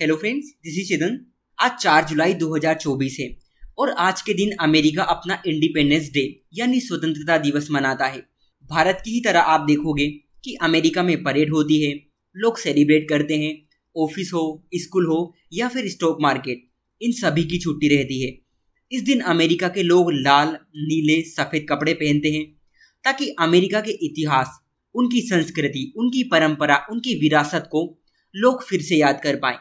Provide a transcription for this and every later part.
hello friends this is Chetan आज 4 जुलाई 2024 है और आज के दिन अमेरिका अपना इंडिपेंडेंस डे यानी स्वतंत्रता दिवस मनाता है भारत की ही तरह आप देखोगे कि अमेरिका में परेड होती है लोग सेलिब्रेट करते हैं ऑफिस हो स्कूल हो या फिर स्टॉक मार्केट इन सभी की छुट्टी रहती है इस दिन अमेरिका के लोग लाल नीले सफ़ेद कपड़े पहनते हैं ताकि अमेरिका के इतिहास उनकी संस्कृति उनकी परंपरा उनकी विरासत को लोग फिर से याद कर पाएं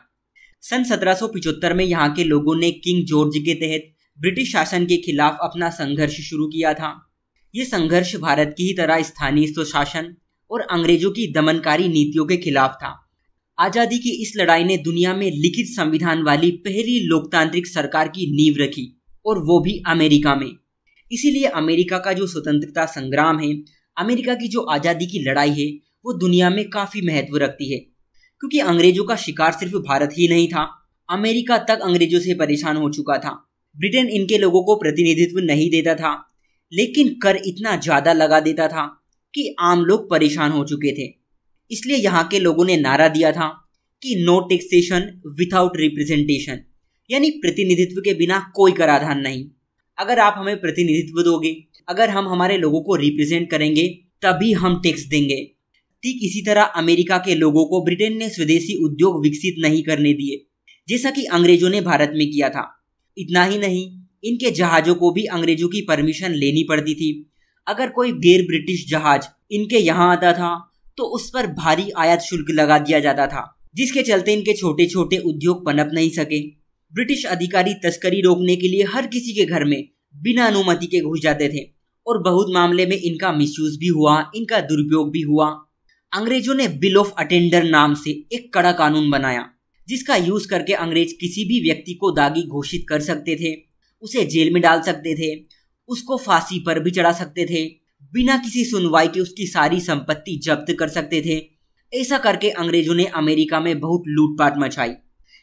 सन 1775 में यहाँ के लोगों ने किंग जॉर्ज के तहत ब्रिटिश शासन के खिलाफ अपना संघर्ष शुरू किया था ये संघर्ष भारत की ही तरह स्थानीय स्वशासन और अंग्रेजों की दमनकारी नीतियों के खिलाफ था आजादी की इस लड़ाई ने दुनिया में लिखित संविधान वाली पहली लोकतांत्रिक सरकार की नींव रखी और वो भी अमेरिका में इसीलिए अमेरिका का जो स्वतंत्रता संग्राम है अमेरिका की जो आज़ादी की लड़ाई है वो दुनिया में काफ़ी महत्व रखती है क्योंकि अंग्रेजों का शिकार सिर्फ भारत ही नहीं था अमेरिका तक अंग्रेजों से परेशान हो चुका था ब्रिटेन इनके लोगों को प्रतिनिधित्व नहीं देता था लेकिन कर इतना ज़्यादा लगा देता था कि आम लोग परेशान हो चुके थे इसलिए यहाँ के लोगों ने नारा दिया था कि नो टैक्सेशन विथआउट रिप्रेजेंटेशन यानी प्रतिनिधित्व के बिना कोई कराधान नहीं अगर आप हमें प्रतिनिधित्व दोगे अगर हम हमारे लोगों को रिप्रेजेंट करेंगे तभी हम टैक्स देंगे ठीक इसी तरह अमेरिका के लोगों को ब्रिटेन ने स्वदेशी उद्योग विकसित नहीं करने दिए जैसा कि अंग्रेजों ने भारत में किया था इतना ही नहीं इनके जहाजों को भी अंग्रेजों की परमिशन लेनी पड़ती थी अगर कोई गैर ब्रिटिश जहाज इनके यहाँ आता था तो उस पर भारी आयात शुल्क लगा दिया जाता था जिसके चलते इनके छोटे छोटे उद्योग पनप नहीं सके ब्रिटिश अधिकारी तस्करी रोकने के लिए हर किसी के घर में बिना अनुमति के घुस जाते थे और बहुत मामले में इनका मिसयूज भी हुआ इनका दुरुपयोग भी हुआ अंग्रेजों ने बिल ऑफ अटेंडर नाम से एक कड़ा कानून बनाया जिसका यूज करके अंग्रेज किसी भी व्यक्ति को दागी घोषित कर सकते थे उसे जेल में डाल सकते थे उसको फांसी पर भी चढ़ा सकते थे बिना किसी सुनवाई के उसकी सारी संपत्ति जब्त कर सकते थे ऐसा करके अंग्रेजों ने अमेरिका में बहुत लूटपाट मचाई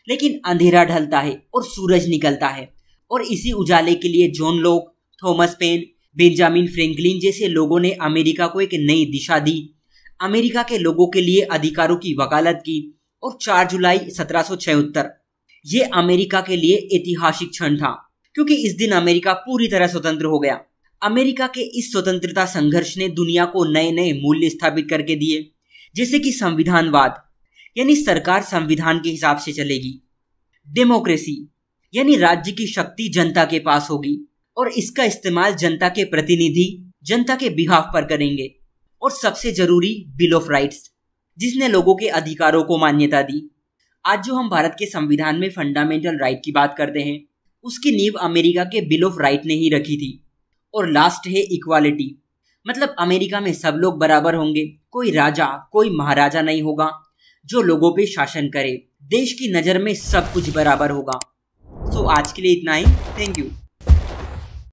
लेकिन अंधेरा ढलता है और सूरज निकलता है और इसी उजाले के लिए जॉन लोक थॉमस पेन बेंजामिन फ्रेंकलिन जैसे लोगों ने अमेरिका को एक नई दिशा दी अमेरिका के लोगों के लिए अधिकारों की वकालत की और 4 जुलाई सत्रह ये अमेरिका के लिए ऐतिहासिक क्षण था क्योंकि इस दिन अमेरिका पूरी तरह स्वतंत्र हो गया अमेरिका के इस स्वतंत्रता संघर्ष ने दुनिया को नए नए मूल्य स्थापित करके दिए जैसे कि संविधानवाद यानी सरकार संविधान के हिसाब से चलेगी डेमोक्रेसी यानी राज्य की शक्ति जनता के पास होगी और इसका इस्तेमाल जनता के प्रतिनिधि जनता के बिहाफ पर करेंगे और सबसे जरूरी बिल ऑफ राइट्स जिसने लोगों के अधिकारों को मान्यता दी आज जो हम भारत के संविधान में फंडामेंटल राइट की बात करते हैं उसकी नींव अमेरिका के बिल ऑफ राइट ने ही रखी थी और लास्ट है इक्वालिटी मतलब अमेरिका में सब लोग बराबर होंगे कोई राजा कोई महाराजा नहीं होगा जो लोगों पे शासन करे देश की नज़र में सब कुछ बराबर होगा सो so, आज के लिए इतना ही थैंक यू